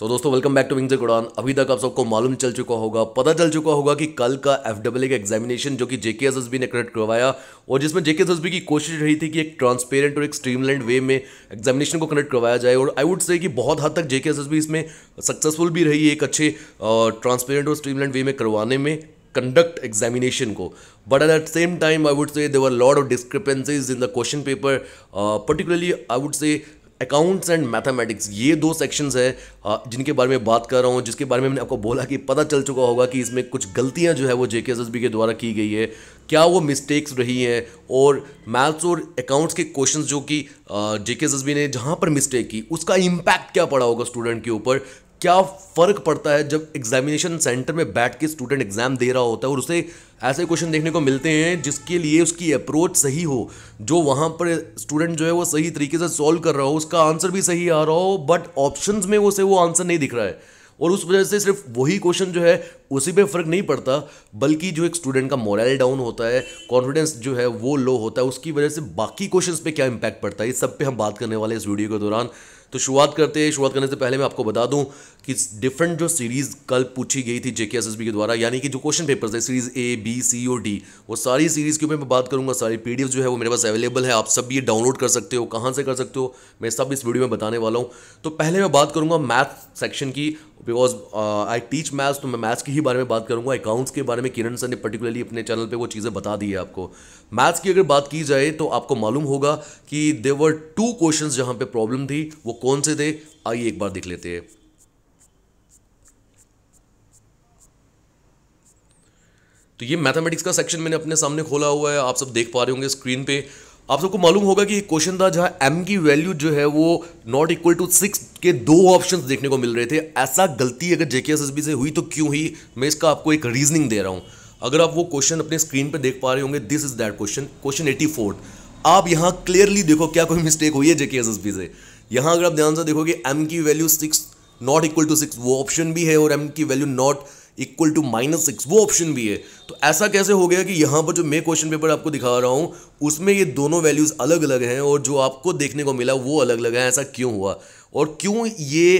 सो so, दोस्तों welcome back to Wings Udaan अभी तक आप सबको मालूम चल चुका होगा पता चल चुका होगा कि कल का एफ डब्ल्यू का एग्जामिनेशन जो कि जेके एस एस बी ने कनेक्ट करवाया और जिसमें जेके एस एस बी की कोशिश रही थी कि एक ट्रांसपेरेंट और एक स्ट्रीमलाइंड वे में एग्जामिनेशन को कनेक्ट करवाया जाए और आई वुड से कि बहुत हद तक जेके एस एस बी इसमें सक्सेसफुल भी रही एक अच्छे ट्रांसपेरेंट और स्ट्रीमलाइंड वे में करवाने में कंडक्ट एग्जामिनेशन को but at the same time I would say there are a of discrepancies in the question paper particularly I would say accounts and mathematics ये दो सेक्शंस है जिनके बारे में बात कर रहा हूँ जिसके बारे में मैंने आपको बोला कि पता चल चुका होगा कि इसमें कुछ गलतियाँ जो है वो जे के द्वारा की गई है क्या वो मिस्टेक्स रही हैं और मैथ्स और अकाउंट्स के क्वेश्चंस जो कि जे के ने जहाँ पर मिस्टेक की उसका इम्पैक्ट क्या पड़ा होगा स्टूडेंट के ऊपर क्या फ़र्क पड़ता है जब एग्जामिनेशन सेंटर में बैठ के स्टूडेंट एग्जाम दे रहा होता है और उसे ऐसे क्वेश्चन देखने को मिलते हैं जिसके लिए उसकी अप्रोच सही हो जो वहाँ पर स्टूडेंट जो है वो सही तरीके से सॉल्व कर रहा हो उसका आंसर भी सही आ रहा हो बट ऑप्शन में उसे वो आंसर नहीं दिख रहा है और उस वजह से सिर्फ वही क्वेश्चन जो है उसी पे फ़र्क नहीं पड़ता बल्कि जो एक स्टूडेंट का मोरल डाउन होता है कॉन्फिडेंस जो है वो लो होता है उसकी वजह से बाकी क्वेश्चंस पे क्या इम्पैक्ट पड़ता है इस सब पे हम बात करने वाले इस वीडियो के दौरान तो शुरुआत करते हैं शुरुआत करने से पहले मैं आपको बता दूं कि डिफरेंट जो सीरीज़ कल पूछी गई थी जेके एस के द्वारा यानी कि जो क्वेश्चन पेपर्स है सीरीज़ ए बी सी और डी वो सारी सीरीज़ के ऊपर मैं बात करूंगा सारी पी जो है वो मेरे पास अवेलेबल है आप सब ये डाउनलोड कर सकते हो कहाँ से कर सकते हो मैं सब इस वीडियो में बताने वाला हूँ तो पहले मैं बात करूँगा मैथ सेक्शन की बिकॉज आई टीच मैथ्स तो मैं मैथ्स के ही बारे में बात करूँगा अकाउंट्स के बारे में किरण सर ने पर्टिकुलरली अपने चैनल पर वो चीज़ें बता दी है आपको मैथ्स की अगर बात की जाए तो आपको मालूम होगा कि देवर टू क्वेश्चन जहाँ पर प्रॉब्लम थी वो कौन से थे आइए एक बार देख लेते हैं तो ये मैथमेटिक्स का सेक्शन मैंने अपने सामने खोला हुआ है आप सब देख पा रहे होंगे स्क्रीन पे आप सबको मालूम होगा कि एक क्वेश्चन था जहां एम की वैल्यू जो है वो नॉट इक्वल टू सिक्स के दो ऑप्शंस देखने को मिल रहे थे ऐसा गलती अगर जेके से हुई तो क्यों ही मैं इसका आपको एक रीजनिंग दे रहा हूं अगर आप वो क्वेश्चन अपने स्क्रीन पर देख पा रहे होंगे this is that question question eighty आप यहां क्लियरली देखो क्या कोई मिस्टेक हुई है जेके से यहाँ अगर आप ध्यान से देखोगे एम की value six not equal to six वो ऑप्शन भी है और एम की value not equal to minus six वो ऑप्शन भी है तो ऐसा कैसे हो गया कि यहाँ पर जो मैं क्वेश्चन पेपर आपको दिखा रहा हूँ उसमें ये दोनों वैल्यूज़ अलग अलग हैं और जो आपको देखने को मिला वो अलग अलग है ऐसा क्यों हुआ और क्यों ये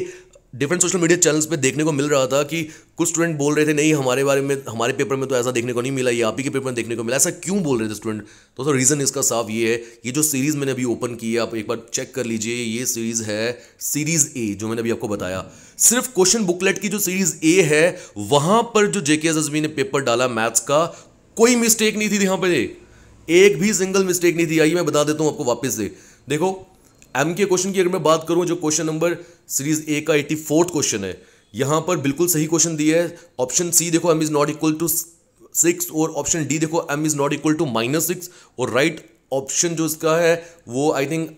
डिफरेंट सोशल मीडिया चैनल्स पे देखने को मिल रहा था कि कुछ स्टूडेंट बोल रहे थे नहीं हमारे बारे में हमारे पेपर में तो ऐसा देखने को नहीं मिला या आप ही के पेपर में देखने को मिला ऐसा क्यों बोल रहे थे स्टूडेंट तो सर रीज़न इसका साफ ये है ये जो सीरीज़ मैंने अभी ओपन की है आप एक बार चेक कर लीजिए ये सीरीज़ है सीरीज़ ए जो मैंने अभी आपको बताया सिर्फ क्वेश्चन बुकलेट की जो सीरीज़ ए है वहाँ पर जो जे के ने पेपर डाला मैथ्स का कोई मिस्टेक नहीं थी यहाँ पर एक भी सिंगल मिस्टेक नहीं थी आइए मैं बता देता हूँ आपको वापस से देखो एम के क्वेश्चन की अगर मैं बात करूँ जो क्वेश्चन नंबर सीरीज ए का एट्टी फोर्थ क्वेश्चन है यहाँ पर बिल्कुल सही क्वेश्चन दिया है ऑप्शन सी देखो M is not equal to six और ऑप्शन डी देखो M is not equal to minus six और राइट right ऑप्शन जो इसका है वो I think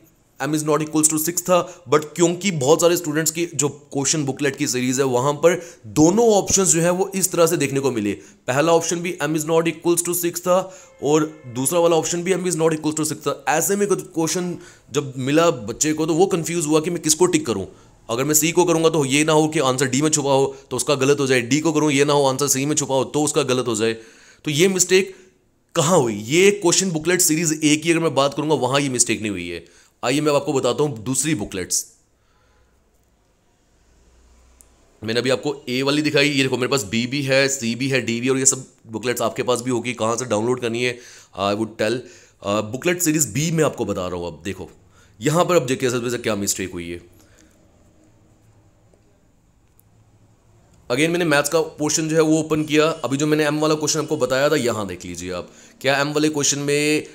M is not equals to six था बट क्योंकि बहुत सारे स्टूडेंट्स की जो क्वेश्चन बुकलेट की सीरीज है वहाँ पर दोनों ऑप्शन जो है वो इस तरह से देखने को मिले पहला ऑप्शन भी M is not equals to six था और दूसरा वाला ऑप्शन भी M is not equals to six था ऐसे में क्वेश्चन जब मिला बच्चे को तो वो कन्फ्यूज़ हुआ कि मैं किसको टिक करूँ अगर मैं सी को करूंगा तो ये ना हो कि आंसर डी में छुपा हो तो उसका गलत हो जाए डी को करूं ये ना हो आंसर सी में छुपा हो तो उसका गलत हो जाए तो ये मिस्टेक कहां हुई ये क्वेश्चन बुकलेट सीरीज ए की अगर मैं बात करूंगा वहां ये मिस्टेक नहीं हुई है आइए मैं आपको बताता हूं दूसरी बुकलेट्स मैंने अभी आपको ए वाली दिखाई ये देखो मेरे पास बी भी है सी भी है डी भी और ये सब बुकलेट्स आपके पास भी होगी कहां से डाउनलोड करनी है I would tell booklet series B में आपको बता रहा हूं अब देखो यहां पर अब जेके एस क्या मिस्टेक हुई है अगेन मैंने मैथ्स का पोर्शन जो है वो ओपन किया अभी जो मैंने एम वाला क्वेश्चन आपको बताया था यहाँ देख लीजिए आप क्या एम वाले क्वेश्चन में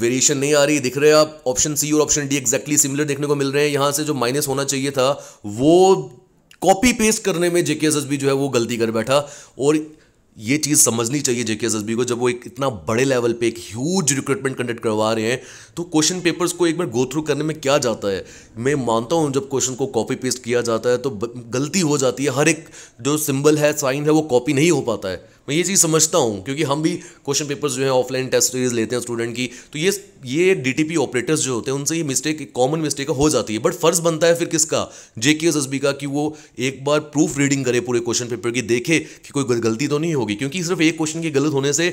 वेरिएशन नहीं आ रही दिख रहे आप ऑप्शन सी और ऑप्शन डी एक्जैक्टली सिमिलर देखने को मिल रहे हैं यहाँ से जो माइनस होना चाहिए था वो कॉपी पेस्ट करने में जेके एस जो है वो गलती कर बैठा और ये चीज़ समझनी चाहिए जेके एस को जब वो एक इतना बड़े लेवल पे एक ह्यूज रिक्रूटमेंट कंडक्ट करवा रहे हैं तो क्वेश्चन पेपर्स को एक बार गो थ्रू करने में क्या जाता है मैं मानता हूँ जब क्वेश्चन को कॉपी पेस्ट किया जाता है तो गलती हो जाती है हर एक जो सिंबल है साइन है वो कॉपी नहीं हो पाता है मैं ये चीज़ समझता हूँ क्योंकि हम भी क्वेश्चन पेपर्स जो है ऑफलाइन टेस्ट सीरीज लेते हैं स्टूडेंट की तो ये ये डीटीपी ऑपरेटर्स जो होते हैं उनसे ये मिस्टेक कॉमन मिस्टेक हो जाती है बट फर्ज बनता है फिर किसका जेके एस का कि वो एक बार प्रूफ रीडिंग करे पूरे क्वेश्चन पेपर की देखे कि कोई गलती तो नहीं होगी क्योंकि सिर्फ एक क्वेश्चन के गलत होने से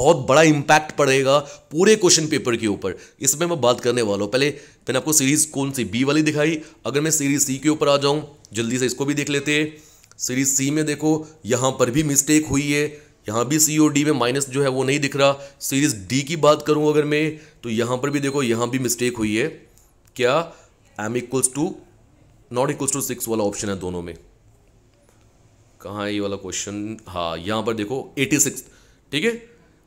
बहुत बड़ा इम्पैक्ट पड़ेगा पूरे क्वेश्चन पेपर के ऊपर इसमें मैं बात करने वाला हूँ पहले मैंने आपको सीरीज़ कौन सी बी वाली दिखाई अगर मैं सीरीज़ सी के ऊपर आ जाऊँ जल्दी से इसको भी देख लेते हैं सीरीज सी में देखो यहाँ पर भी मिस्टेक हुई है यहाँ भी सी डी में माइनस जो है वो नहीं दिख रहा सीरीज डी की बात करूँ अगर मैं तो यहाँ पर भी देखो यहाँ भी मिस्टेक हुई है क्या M equals to not equals to six वाला ऑप्शन है दोनों में कहाँ है ये वाला क्वेश्चन हाँ यहाँ पर देखो एटी सिक्स ठीक है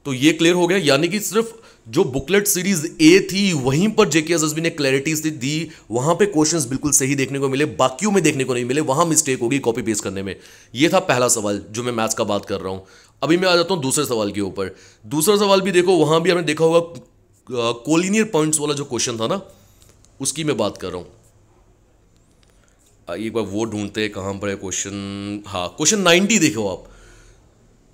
तो ये क्लियर हो गया यानी कि सिर्फ जो बुकलेट सीरीज ए थी वहीं पर जेके एसएसबी ने क्लैरिटी दी वहां पे क्वेश्चंस बिल्कुल सही देखने को मिले बाकियों में देखने को नहीं मिले वहां मिस्टेक होगी कॉपी पेस्ट करने में ये था पहला सवाल जो मैं मैथ्स का बात कर रहा हूं अभी मैं आ जाता हूं दूसरे सवाल के ऊपर दूसरा सवाल भी देखो वहां भी हमने देखा होगा कोलिनियर पॉइंट्स वाला जो क्वेश्चन था ना उसकी मैं बात कर रहा हूं एक बार वो ढूंढते हैं पर है क्वेश्चन हाँ क्वेश्चन नाइनटी देखो आप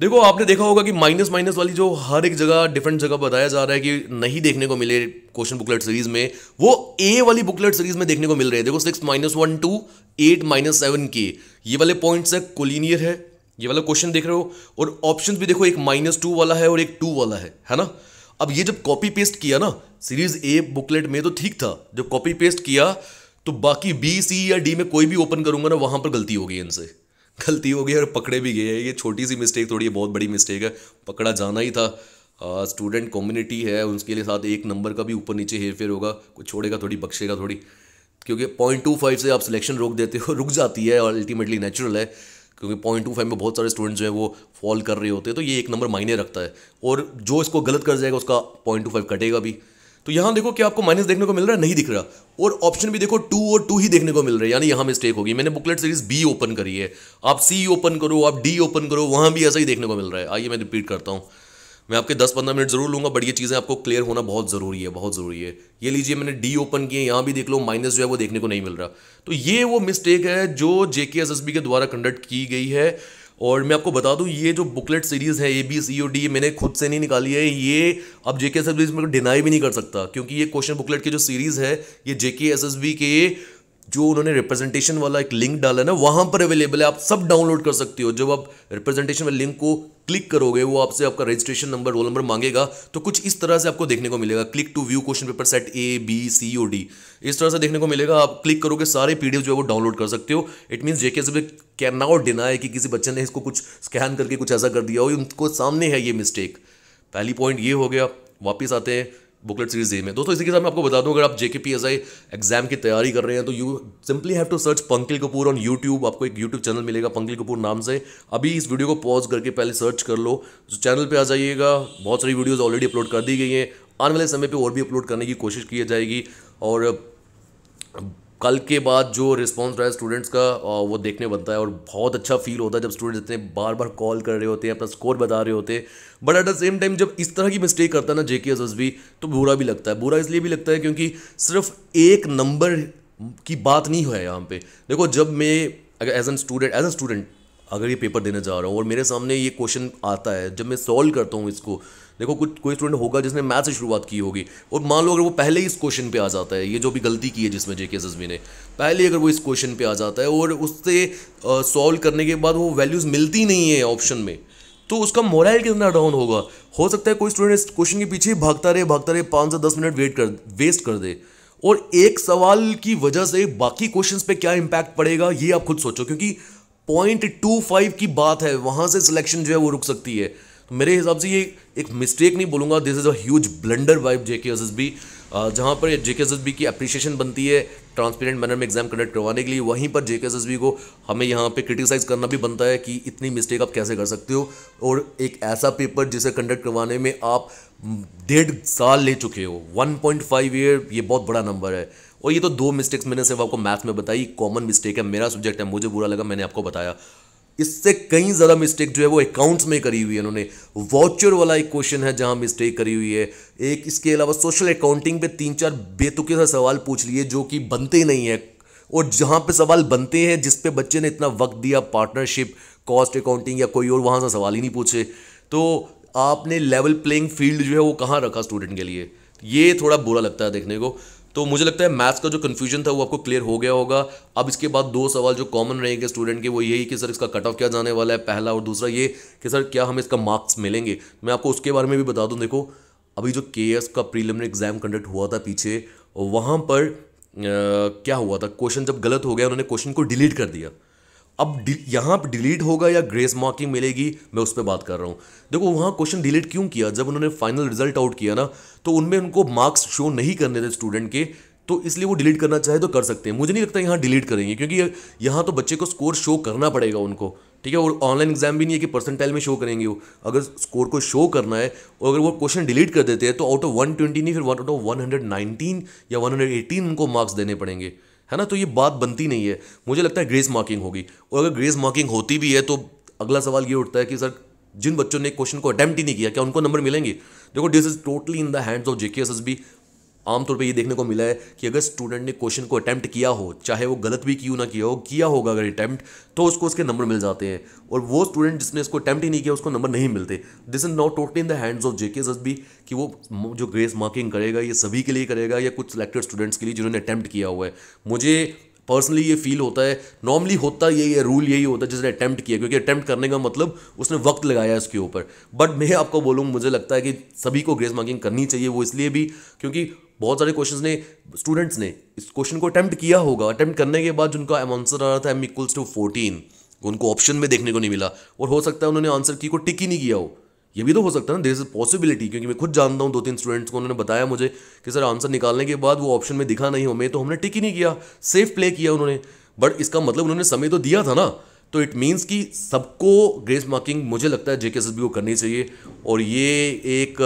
देखो आपने देखा होगा कि माइनस माइनस वाली जो हर एक जगह डिफरेंट जगह बताया जा रहा है कि नहीं देखने को मिले क्वेश्चन बुकलेट सीरीज में वो ए वाली बुकलेट सीरीज में देखने को मिल रहे हैं देखो six minus one two eight minus seven के ये वाले पॉइंट्स है कोलिनियर है ये वाला क्वेश्चन देख रहे हो और ऑप्शन भी देखो एक माइनस टू वाला है और एक टू वाला है है ना अब ये जब कॉपी पेस्ट किया ना सीरीज ए बुकलेट में तो ठीक था जब कॉपी पेस्ट किया तो बाकी बी सी या डी में कोई भी ओपन करूंगा ना वहां पर गलती होगी इनसे गलती हो गई और पकड़े भी गए ये छोटी सी मिस्टेक थोड़ी है बहुत बड़ी मिस्टेक है पकड़ा जाना ही था स्टूडेंट कम्युनिटी है उसके लिए साथ एक नंबर का भी ऊपर नीचे हेरफेर होगा कुछ छोड़ेगा थोड़ी बख्शेगा थोड़ी क्योंकि पॉइंट टू फाइव से आप सिलेक्शन रोक देते हो रुक जाती है और अल्टीमेटली नेचुरल है क्योंकि पॉइंट टू फाइव में बहुत सारे स्टूडेंट्स जो है वो फॉल कर रहे होते हैं तो ये एक नंबर मायने रखता है और जो इसको गलत कर जाएगा उसका पॉइंट टू फाइव कटेगा भी तो यहां देखो कि आपको माइनस देखने को मिल रहा है नहीं दिख रहा और ऑप्शन भी देखो टू और टू ही देखने को मिल रहा है यानी यहां मिस्टेक होगी मैंने बुकलेट सीरीज बी ओपन करी है आप सी ओपन करो आप डी ओपन करो वहां भी ऐसा ही देखने को मिल रहा है आइए मैं रिपीट करता हूं मैं आपके 10-15 मिनट जरूर लूंगा बट ये चीज़ें आपको क्लियर होना बहुत ज़रूरी है बहुत ज़रूरी है ये लीजिए मैंने डी ओपन किए यहां भी देख लो माइनस जो है वो देखने को नहीं मिल रहा तो ये वो मिस्टेक है जो जेके एस के द्वारा कंडक्ट की गई है और मैं आपको बता दूं ये जो बुकलेट सीरीज़ है ए बी सी ओ डी मैंने खुद से नहीं निकाली है ये अब जेके एस एस बी मेरे को डिनाई भी नहीं कर सकता क्योंकि ये क्वेश्चन बुकलेट की जो सीरीज़ है ये जेके एस एस बी के जो उन्होंने रिप्रेजेंटेशन वाला एक लिंक डाला ना वहाँ पर अवेलेबल है आप सब डाउनलोड कर सकते हो जब आप रिप्रेजेंटेशन वाले लिंक को क्लिक करोगे वो आपसे आपका रजिस्ट्रेशन नंबर रोल नंबर मांगेगा तो कुछ इस तरह से आपको देखने को मिलेगा click to view question paper set A B C or D इस तरह से देखने को मिलेगा आप क्लिक करोगे सारे पीडीएफ जो है वो डाउनलोड कर सकते हो इट मीन्स जेके सब कैन नॉट डिनाई कि किसी बच्चे ने इसको कुछ स्कैन करके कुछ ऐसा कर दिया हो उनको सामने है ये मिस्टेक पहली पॉइंट ये हो गया वापिस आते हैं बुकलेट सीरीज में दोस्तों इसी के साथ मैं आपको बता दूं अगर आप JK P S I exam की तैयारी कर रहे हैं तो you simply have to search Pankil Kapoor on YouTube आपको एक यूट्यूब चैनल मिलेगा पंकिल कपूर नाम से अभी इस वीडियो को पॉज करके पहले सर्च कर लो तो चैनल पे आ जाइएगा बहुत सारी वीडियोज़ ऑलरेडी अपलोड कर दी गई हैं आने वाले समय पर और भी अपलोड करने की कोशिश की जाएगी और कल के बाद जो रिस्पॉन्स रहा है स्टूडेंट्स का वो देखने बनता है और बहुत अच्छा फील होता है जब स्टूडेंट्स इतने बार बार कॉल कर रहे होते हैं अपना स्कोर बता रहे होते हैं but at the same time जब इस तरह की मिस्टेक करता है ना जे के एस एस बी तो बुरा भी लगता है बुरा इसलिए भी लगता है क्योंकि सिर्फ एक नंबर की बात नहीं है यहाँ पे देखो जब मैं अगर as an student as a student अगर ये पेपर देने जा रहा हूँ और मेरे सामने ये क्वेश्चन आता है जब मैं सॉल्व करता हूँ इसको देखो कुछ कोई स्टूडेंट होगा जिसने मैथ से शुरुआत की होगी और मान लो अगर वो पहले ही इस क्वेश्चन पे आ जाता है ये जो भी गलती की है जिसमें जे के सजमी ने पहले अगर वो इस क्वेश्चन पे आ जाता है और उससे सॉल्व करने के बाद वो वैल्यूज़ मिलती नहीं है ऑप्शन में तो उसका मोरल कितना डाउन होगा हो सकता है कोई स्टूडेंट इस क्वेश्चन के पीछे भागता रहे भागता रहे पाँच से दस मिनट वेट कर वेस्ट कर दे और एक सवाल की वजह से बाकी क्वेश्चंस पे क्या इम्पैक्ट पड़ेगा ये आप खुद सोचो क्योंकि पॉइंट टू फाइव की बात है वहाँ से सिलेक्शन जो है वो रुक सकती है मेरे हिसाब से ये एक मिस्टेक नहीं बोलूंगा this is as blunder wife vibe S S B जहाँ पर जेके एस एस बी की अप्रिशिएशन बनती है ट्रांसपेरेंट मैनर में एग्जाम कंडक्ट करवाने के लिए वहीं पर जेके एस एस बी को हमें यहाँ पे क्रिटिसाइज़ करना भी बनता है कि इतनी मिस्टेक आप कैसे कर सकते हो और एक ऐसा पेपर जिसे कंडक्ट करवाने में आप डेढ़ साल ले चुके हो वन पॉइंट फाइव ईयर ये बहुत बड़ा नंबर है और ये तो दो मिस्टेक्स मैंने सिर्फ आपको मैथ्स में बताई कॉमन मिस्टेक है मेरा सब्जेक्ट है मुझे बुरा लगा मैंने आपको बताया इससे कहीं ज़्यादा मिस्टेक जो है वो अकाउंट्स में करी हुई है उन्होंने वाउचर वाला एक क्वेश्चन है जहां मिस्टेक करी हुई है एक इसके अलावा सोशल अकाउंटिंग पे तीन चार बेतुके सा सवाल पूछ लिए जो कि बनते ही नहीं है और जहां पे सवाल बनते हैं जिस पे बच्चे ने इतना वक्त दिया पार्टनरशिप कॉस्ट अकाउंटिंग या कोई और वहां से सवाल ही नहीं पूछे तो आपने लेवल प्लेइंग फील्ड जो है वो कहाँ रखा स्टूडेंट के लिए ये थोड़ा बुरा लगता है देखने को तो मुझे लगता है मैथ्स का जो कन्फ्यूजन था वो आपको क्लियर हो गया होगा अब इसके बाद दो सवाल जो कॉमन रहेंगे स्टूडेंट के वो यही कि सर इसका कट ऑफ क्या जाने वाला है पहला और दूसरा ये कि सर क्या हमें इसका मार्क्स मिलेंगे मैं आपको उसके बारे में भी बता दूँ देखो अभी जो के का प्रीलिमिनरी एग्जाम कंडक्ट हुआ था पीछे वहाँ पर आ, क्या हुआ था क्वेश्चन जब गलत हो गया उन्होंने क्वेश्चन को डिलीट कर दिया अब यहाँ पर डिलीट होगा या ग्रेस मार्किंग मिलेगी मैं उस पर बात कर रहा हूँ देखो वहाँ क्वेश्चन डिलीट क्यों किया जब उन्होंने फाइनल रिजल्ट आउट किया ना तो उनमें उनको मार्क्स शो नहीं करने थे स्टूडेंट के तो इसलिए वो डिलीट करना चाहे तो कर सकते हैं मुझे नहीं लगता यहाँ डिलीट करेंगे क्योंकि यहाँ तो बच्चे को स्कोर शो करना पड़ेगा उनको ठीक है और ऑनलाइन एग्जाम भी नहीं है कि परसेंटाइल में शो करेंगे वो अगर स्कोर को शो करना है और अगर वो क्वेश्चन डिलीट कर देते हैं तो आउट ऑफ वन ट्वेंटी नहीं फिर out of one hundred nineteen या वन हंड्रेड एटीन उनको मार्क्स देने पड़ेंगे है ना तो ये बात बनती नहीं है मुझे लगता है ग्रेस मार्किंग होगी और अगर ग्रेस मार्किंग होती भी है तो अगला सवाल ये उठता है कि सर जिन बच्चों ने क्वेश्चन को अटैम्प्ट ही नहीं किया क्या उनको नंबर मिलेंगे देखो this is totally in the hands of JK S S B आमतौर पे ये देखने को मिला है कि अगर स्टूडेंट ने क्वेश्चन को अटैम्प्ट किया हो चाहे वो गलत भी क्यों ना किया हो किया होगा अगर अटैम्प्ट तो उसको उसके नंबर मिल जाते हैं और वो स्टूडेंट जिसने इसको अटैम्प्ट ही नहीं किया उसको नंबर नहीं मिलते this is not totally in the hands of JK जस भी कि वो जो ग्रेस मार्किंग करेगा ये सभी के लिए करेगा या कुछ सिलेक्टेड स्टूडेंट्स के लिए जिन्होंने अटैम्प्ट किया हुआ है मुझे पर्सनली ये फील होता है नॉर्मली होता यही है रूल यही होता है जिसने अटैम्प्ट किया क्योंकि अटैम्प्ट करने का मतलब उसने वक्त लगाया है उसके ऊपर बट मैं आपको बोलूँ मुझे लगता है कि सभी को ग्रेस मार्किंग करनी चाहिए वो इसलिए भी क्योंकि बहुत सारे क्वेश्चन ने स्टूडेंट्स ने इस क्वेश्चन को अटैम्प्ट किया होगा अटैम्प्ट करने के बाद जिनका आंसर आ रहा था एम इक्वल्स टू फोर्टीन उनको ऑप्शन में देखने को नहीं मिला और हो सकता है उन्होंने आंसर की को टिक ही नहीं किया हो ये भी तो हो सकता है ना देर इज पॉसिबिलिटी क्योंकि मैं खुद जानता हूँ दो तीन स्टूडेंट्स को उन्होंने बताया मुझे कि सर आंसर निकालने के बाद वो ऑप्शन में दिखा नहीं हमें तो हमने टिक ही नहीं किया सेफ प्ले किया उन्होंने बट इसका मतलब उन्होंने समय तो दिया था ना तो इट मीन्स कि सबको ग्रेस मार्किंग मुझे लगता है जेके को करनी चाहिए और ये एक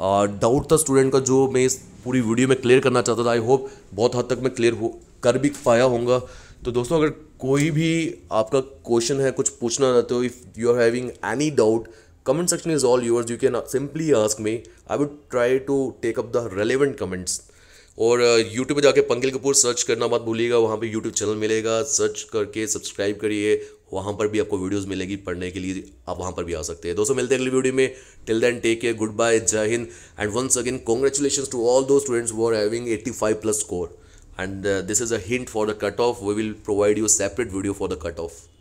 डाउट था स्टूडेंट का जो मैं इस पूरी वीडियो में क्लियर करना चाहता था आई होप बहुत हद तक मैं क्लियर हो कर भी पाया होगा तो दोस्तों अगर कोई भी आपका क्वेश्चन है कुछ पूछना चाहते हो if you are having any doubt comment section is all yours you can simply ask me I would try to take up the relevant comments और यूट्यूब uh, पर जाके पंकिल कपूर सर्च करना मत भूलिएगा वहाँ पे यूट्यूब चैनल मिलेगा सर्च करके सब्सक्राइब करिए वहाँ पर भी आपको वीडियोज़ मिलेगी पढ़ने के लिए आप वहाँ पर भी आ सकते हैं दोस्तों मिलते हैं अगली वीडियो में till then take care good bye जय हिंद and once again congratulation to all those students who are having eighty five plus score and this is a hint for the cut off we will provide you separate video for the cut of